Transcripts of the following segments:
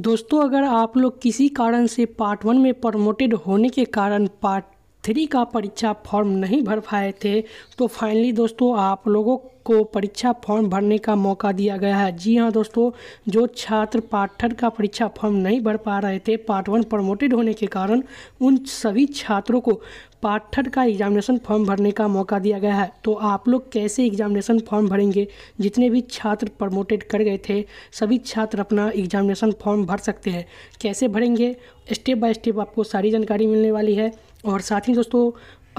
दोस्तों अगर आप लोग किसी कारण से पार्ट वन में प्रमोटेड होने के कारण पार्ट थ्री का परीक्षा फॉर्म नहीं भर पाए थे तो फाइनली दोस्तों आप लोगों को परीक्षा फॉर्म भरने का मौका दिया गया है जी हाँ दोस्तों जो छात्र पाठन का परीक्षा फॉर्म नहीं भर पा रहे थे पार्ट वन प्रमोटेड होने के कारण उन सभी छात्रों को पाठन का एग्जामिनेशन फॉर्म भरने का मौका दिया गया है तो आप लोग कैसे एग्जामिनेशन फॉर्म भरेंगे जितने भी छात्र प्रमोटेड कर गए थे सभी छात्र अपना एग्जामिनेशन फॉर्म भर सकते हैं कैसे भरेंगे स्टेप बाय स्टेप आपको सारी जानकारी मिलने वाली है और साथ ही दोस्तों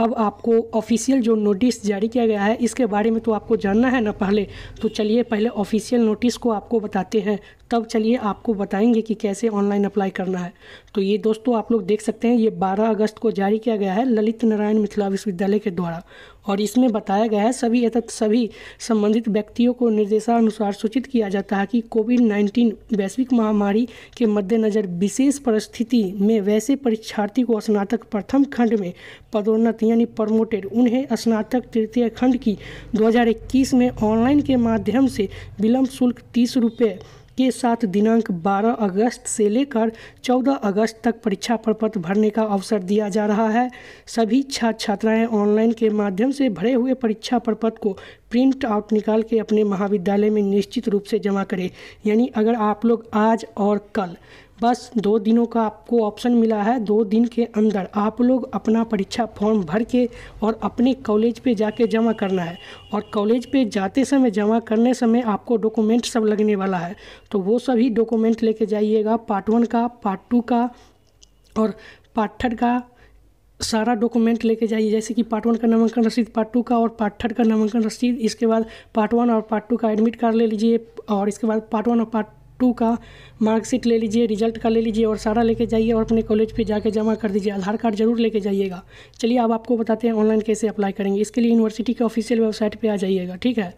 अब आपको ऑफिशियल जो नोटिस जारी किया गया है इसके बारे में तो आपको जानना है ना पहले तो चलिए पहले ऑफिशियल नोटिस को आपको बताते हैं तब चलिए आपको बताएंगे कि कैसे ऑनलाइन अप्लाई करना है तो ये दोस्तों आप लोग देख सकते हैं ये 12 अगस्त को जारी किया गया है ललित नारायण मिथिला विश्वविद्यालय के द्वारा और इसमें बताया गया है सभी अतः सभी संबंधित व्यक्तियों को निर्देशानुसार सूचित किया जाता है कि कोविड नाइन्टीन वैश्विक महामारी के मद्देनज़र विशेष परिस्थिति में वैसे परीक्षार्थी को स्नातक प्रथम खंड में पदोन्नत यानी प्रमोटेड उन्हें स्नातक तृतीय खंड की दो में ऑनलाइन के माध्यम से विलम्ब शुल्क तीस रुपये के साथ दिनांक 12 अगस्त से लेकर 14 अगस्त तक परीक्षा प्रपत्र भरने का अवसर दिया जा रहा है सभी छात्र छात्राएं ऑनलाइन के माध्यम से भरे हुए परीक्षा प्रपत्र को प्रिंट आउट निकाल के अपने महाविद्यालय में निश्चित रूप से जमा करें यानी अगर आप लोग आज और कल बस दो दिनों का आपको ऑप्शन मिला है दो दिन के अंदर आप लोग अपना परीक्षा फॉर्म भर के और अपने कॉलेज पे जाके जमा करना है और कॉलेज पे जाते समय जमा करने समय आपको डॉक्यूमेंट सब लगने वाला है तो वो सभी डॉक्यूमेंट लेके जाइएगा पार्ट वन का पार्ट टू का और पार्ट थर्ड का सारा डॉक्यूमेंट लेके जाइए जैसे कि पार्ट वन का नामांकन रसीद पार्ट टू का और पार्ट थर्ड का नामांकन रसीद इसके बाद पार्ट वन और पार्ट टू का एडमिट कार्ड ले लीजिए और इसके बाद पार्ट वन और पार्ट टू का मार्कशीट ले लीजिए रिजल्ट का ले लीजिए और सारा लेके जाइए और अपने कॉलेज पे जाके जमा कर दीजिए आधार कार्ड जरूर लेके जाइएगा चलिए अब आपको बताते हैं ऑनलाइन कैसे अप्लाई करेंगे इसके लिए यूनिवर्सिटी के ऑफिशियल वेबसाइट पर आ जाइएगा ठीक है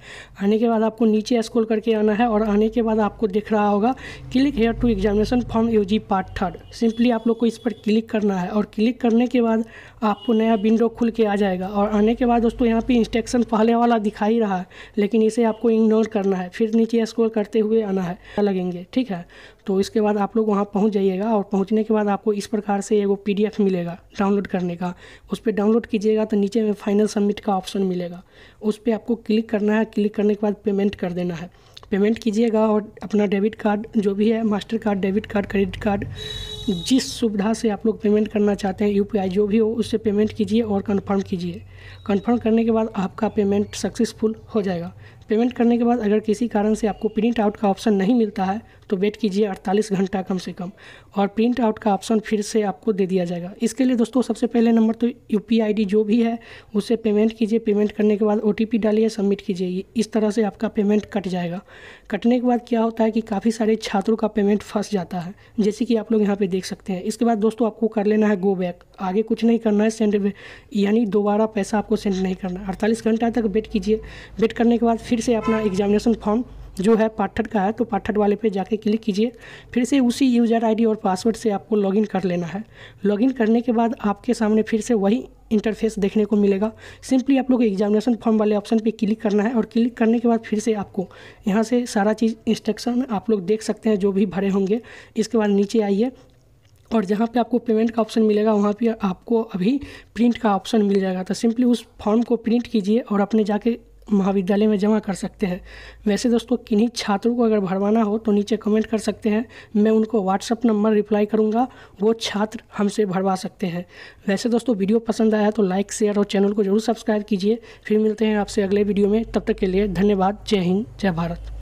आने के बाद आपको नीचे स्क्रॉल करके आना है और आने के बाद आपको दिख रहा होगा click here to examination form you part third simply आप लोग को इस पर क्लिक करना है और क्लिक करने के बाद आपको नया विंडो खुल के आ जाएगा और आने के बाद दोस्तों यहाँ पे इंस्ट्रक्शन पहले वाला दिखाई रहा है लेकिन इसे आपको इग्नोर करना है फिर नीचे स्क्रॉल करते हुए आना है लगेंगे देंगे ठीक है तो इसके बाद आप लोग वहाँ पहुँच जाइएगा और पहुँचने के बाद आपको इस प्रकार से एगो पी मिलेगा डाउनलोड करने का उस पर डाउनलोड कीजिएगा तो नीचे में फाइनल सबमिट का ऑप्शन मिलेगा उस पर आपको क्लिक करना है क्लिक करने के बाद पेमेंट कर देना है पेमेंट कीजिएगा और अपना डेबिट कार्ड जो भी है Mastercard debit card credit card जिस सुविधा से आप लोग पेमेंट करना चाहते हैं यूपीआई जो भी हो उससे पेमेंट कीजिए और कंफर्म कीजिए कंफर्म करने के बाद आपका पेमेंट सक्सेसफुल हो जाएगा पेमेंट करने के बाद अगर किसी कारण से आपको प्रिंट आउट का ऑप्शन नहीं मिलता है तो वेट कीजिए 48 घंटा कम से कम और प्रिंट आउट का ऑप्शन फिर से आपको दे दिया जाएगा इसके लिए दोस्तों सबसे पहले नंबर तो यू पी जो भी है उसे पेमेंट कीजिए पेमेंट करने के बाद ओ डालिए सबमिट कीजिए इस तरह से आपका पेमेंट कट जाएगा कटने के बाद क्या होता है कि काफ़ी सारे छात्रों का पेमेंट फंस जाता है जैसे कि आप लोग यहाँ पर देख सकते हैं इसके बाद दोस्तों आपको कर लेना है गो बैक आगे कुछ नहीं करना है सेंड यानी दोबारा पैसा आपको सेंड नहीं करना है अड़तालीस घंटा तक वेट कीजिए वेट करने के बाद फिर से अपना एग्जामिनेशन फॉर्म जो है पाठट का है तो पाठट वाले पे जाके क्लिक कीजिए फिर से उसी यूज़र आईडी और पासवर्ड से आपको लॉगिन कर लेना है लॉगिन करने के बाद आपके सामने फिर से वही इंटरफेस देखने को मिलेगा सिंपली आप लोग एग्जामिनेशन फॉर्म वाले ऑप्शन पे क्लिक करना है और क्लिक करने के बाद फिर से आपको यहाँ से सारा चीज़ इंस्ट्रक्शन आप लोग देख सकते हैं जो भी भरे होंगे इसके बाद नीचे आइए और जहाँ पे आपको पेमेंट का ऑप्शन मिलेगा वहाँ पे आपको अभी प्रिंट का ऑप्शन मिल जाएगा तो सिंपली उस फॉर्म को प्रिंट कीजिए और अपने जाके महाविद्यालय में जमा कर सकते हैं वैसे दोस्तों किन्हीं छात्रों को अगर भरवाना हो तो नीचे कमेंट कर सकते हैं मैं उनको व्हाट्सअप नंबर रिप्लाई करूँगा वो छात्र हमसे भरवा सकते हैं वैसे दोस्तों वीडियो पसंद आया तो लाइक शेयर और चैनल को जरूर सब्सक्राइब कीजिए फिर मिलते हैं आपसे अगले वीडियो में तब तक के लिए धन्यवाद जय हिंद जय भारत